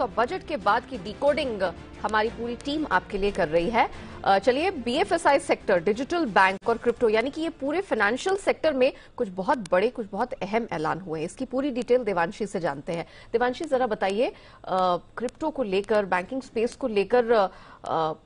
तो बजट के बाद की डिकोडिंग हमारी पूरी टीम आपके लिए कर रही है चलिए बीएफएसआई सेक्टर डिजिटल बैंक और क्रिप्टो यानी कि ये पूरे फाइनेंशियल सेक्टर में कुछ बहुत बड़े कुछ बहुत अहम ऐलान हुए हैं इसकी पूरी डिटेल देवांशी से जानते हैं देवांशी जरा बताइए क्रिप्टो को लेकर बैंकिंग स्पेस को लेकर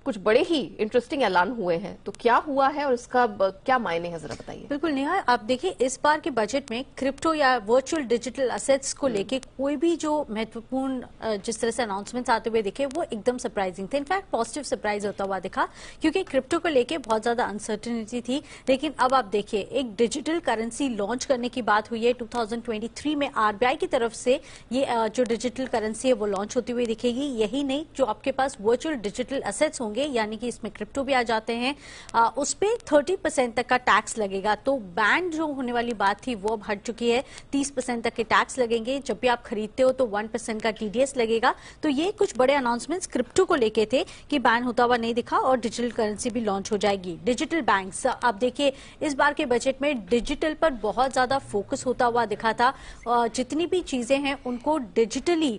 कुछ बड़े ही इंटरेस्टिंग ऐलान हुए हैं तो क्या हुआ है और इसका क्या मायने है जरा बताइए बिल्कुल नेहा आप देखिए इस बार के बजट में क्रिप्टो या वर्चुअल डिजिटल असेट्स को हम्म। लेके कोई भी जो महत्वपूर्ण जिस तरह से अनाउंसमेंट्स आते हुए देखे वो एकदम सरप्राइजिंग थे इनफैक्ट पॉजिटिव सरप्राइज होता हुआ दिखा क्योंकि क्रिप्टो को लेके बहुत ज्यादा अनसर्टिनिटी थी लेकिन अब आप देखिए एक डिजिटल करेंसी लॉन्च करने की बात हुई है 2023 में आरबीआई की तरफ से ये जो डिजिटल करेंसी है वो लॉन्च होती हुई दिखेगी यही नहीं जो आपके पास वर्चुअल डिजिटल असेट्स होंगे यानी कि इसमें क्रिप्टो भी आ जाते हैं उस पर थर्टी तक का टैक्स लगेगा तो बैन जो होने वाली बात थी वो अब हट चुकी है तीस तक के टैक्स लगेंगे जब भी आप खरीदते हो तो वन का टीडीएस लगेगा तो ये कुछ बड़े अनाउंसमेंट्स क्रिप्टो को लेके थे कि बैन होता हुआ नहीं दिखा और डिजिटल करेंसी भी लॉन्च हो जाएगी डिजिटल बैंक्स आप देखिए इस बार के बजट में डिजिटल पर बहुत ज्यादा फोकस होता हुआ दिखा था जितनी भी चीजें हैं उनको डिजिटली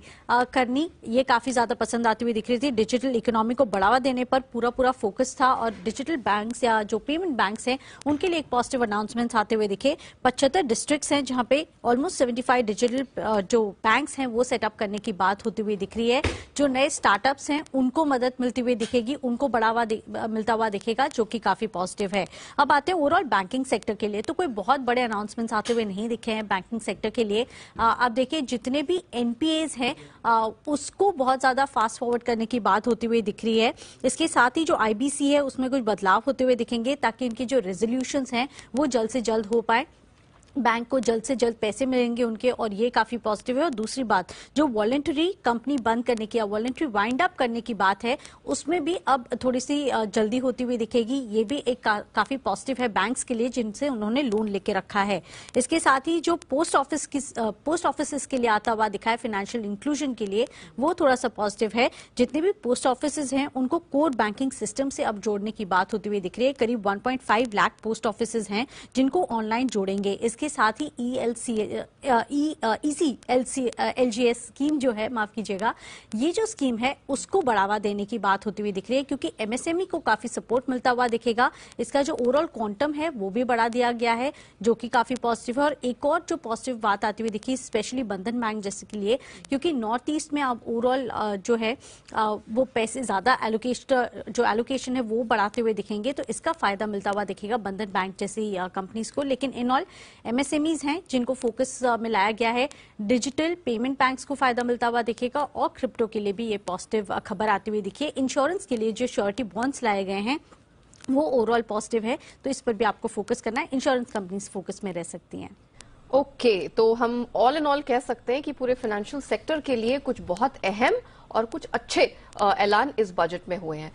करनी ये काफी ज्यादा पसंद आती हुई दिख रही थी डिजिटल इकोनॉमी को बढ़ावा देने पर पूरा पूरा फोकस था और डिजिटल बैंक या जो पेमेंट बैंक है उनके लिए एक पॉजिटिव अनाउंसमेंट आते हुए दिखे पचहत्तर डिस्ट्रिक्ट हैं जहां पे ऑलमोस्ट सेवेंटी डिजिटल जो बैंक हैं वो सेटअप करने की बात होती हुई दिख रही है जो नए स्टार्टअप्स हैं उनको मदद मिलती हुई दिखेगी उनको बढ़ावा मिलता हुआ दिखेगा जो कि काफी पॉजिटिव है अब आते हैं ओवरऑल बैंकिंग सेक्टर के लिए तो कोई बहुत बड़े अनाउंसमेंट्स आते हुए नहीं दिखे हैं बैंकिंग सेक्टर के लिए अब देखिए जितने भी एनपीएज हैं उसको बहुत ज्यादा फास्ट फॉरवर्ड करने की बात होती हुई दिख रही है इसके साथ ही जो आईबीसी है उसमें कुछ बदलाव होते हुए दिखेंगे ताकि इनके जो रेजोल्यूशन हैं वो जल्द से जल्द हो पाए बैंक को जल्द से जल्द पैसे मिलेंगे उनके और ये काफी पॉजिटिव है और दूसरी बात जो वॉलेंटरी कंपनी बंद करने की या वॉलेंटरी वाइंड अप करने की बात है उसमें भी अब थोड़ी सी जल्दी होती हुई दिखेगी ये भी एक का, काफी पॉजिटिव है बैंक्स के लिए जिनसे उन्होंने लोन लेके रखा है इसके साथ ही जो पोस्ट ऑफिस की पोस्ट ऑफिस के लिए आता हुआ दिखा है फाइनेंशियल इंक्लूजन के लिए वो थोड़ा सा पॉजिटिव है जितने भी पोस्ट ऑफिस हैं उनको कोर बैंकिंग सिस्टम से अब जोड़ने की बात होती हुई दिख रही है करीब वन लाख पोस्ट ऑफिस हैं जिनको ऑनलाइन जोड़ेंगे इसके इसके साथ ही E L C E C L C L G S scheme जो है माफ कीजिएगा ये जो स्कीम है उसको बढ़ावा देने की बात होती हुई दिख रही है क्योंकि एमएसएमई e को काफी सपोर्ट मिलता हुआ दिखेगा इसका जो ओवरऑल क्वांटम है वो भी बढ़ा दिया गया है जो कि काफी पॉजिटिव है और एक और जो पॉजिटिव बात आती हुई दिखी स्पेशली बंधन बैंक जैसे के लिए क्योंकि नॉर्थ ईस्ट में आप ओवरऑल जो है वो पैसे ज्यादा एलोकेश जो एलोकेशन है वो बढ़ाते हुए दिखेंगे तो इसका फायदा मिलता हुआ दिखेगा बंधन बैंक जैसी कंपनीज को लेकिन इन ऑल एमएसएमईज हैं जिनको फोकस uh, मिलाया गया है डिजिटल पेमेंट बैंक्स को फायदा मिलता हुआ दिखेगा और क्रिप्टो के लिए भी ये पॉजिटिव uh, खबर आती हुई दिखी है इंश्योरेंस के लिए जो श्योरिटी बॉन्ड्स लाए गए हैं वो ओवरऑल पॉजिटिव है तो इस पर भी आपको फोकस करना है इंश्योरेंस कंपनीज फोकस में रह सकती हैं ओके okay, तो हम ऑल एंड ऑल कह सकते हैं कि पूरे फाइनेंशियल सेक्टर के लिए कुछ बहुत अहम और कुछ अच्छे uh, ऐलान इस बजट में हुए हैं